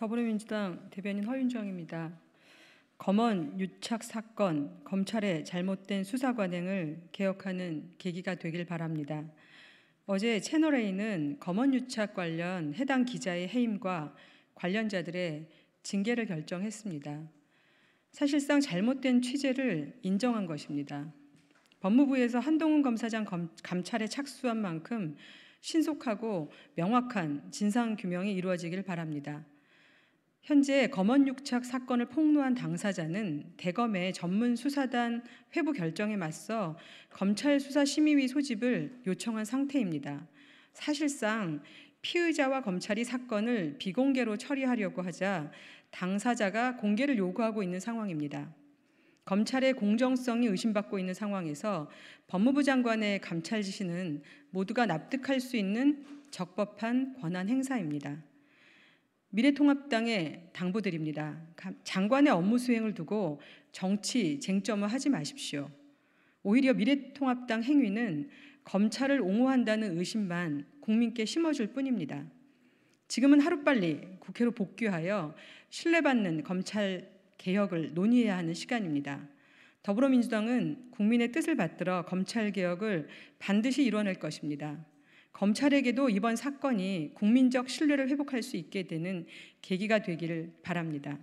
더불어민주당 대변인 허윤정입니다. 검언 유착 사건 검찰의 잘못된 수사 관행을 개혁하는 계기가 되길 바랍니다. 어제 채널 A는 검언 유착 관련 해당 기자의 해임과 관련자들의 징계를 결정했습니다. 사실상 잘못된 취재를 인정한 것입니다. 법무부에서 한동훈 검사장 검, 감찰에 착수한 만큼 신속하고 명확한 진상 규명이 이루어지길 바랍니다. 현재 검언육착 사건을 폭로한 당사자는 대검의 전문 수사단 회부 결정에 맞서 검찰 수사심의위 소집을 요청한 상태입니다. 사실상 피의자와 검찰이 사건을 비공개로 처리하려고 하자 당사자가 공개를 요구하고 있는 상황입니다. 검찰의 공정성이 의심받고 있는 상황에서 법무부 장관의 감찰 지시는 모두가 납득할 수 있는 적법한 권한 행사입니다. 미래통합당에 당부드립니다. 장관의 업무 수행을 두고 정치 쟁점을 하지 마십시오. 오히려 미래통합당 행위는 검찰을 옹호한다는 의심만 국민께 심어줄 뿐입니다. 지금은 하루빨리 국회로 복귀하여 신뢰받는 검찰 개혁을 논의해야 하는 시간입니다. 더불어민주당은 국민의 뜻을 받들어 검찰 개혁을 반드시 이뤄낼 것입니다. 검찰에게도 이번 사건이 국민적 신뢰를 회복할 수 있게 되는 계기가 되기를 바랍니다.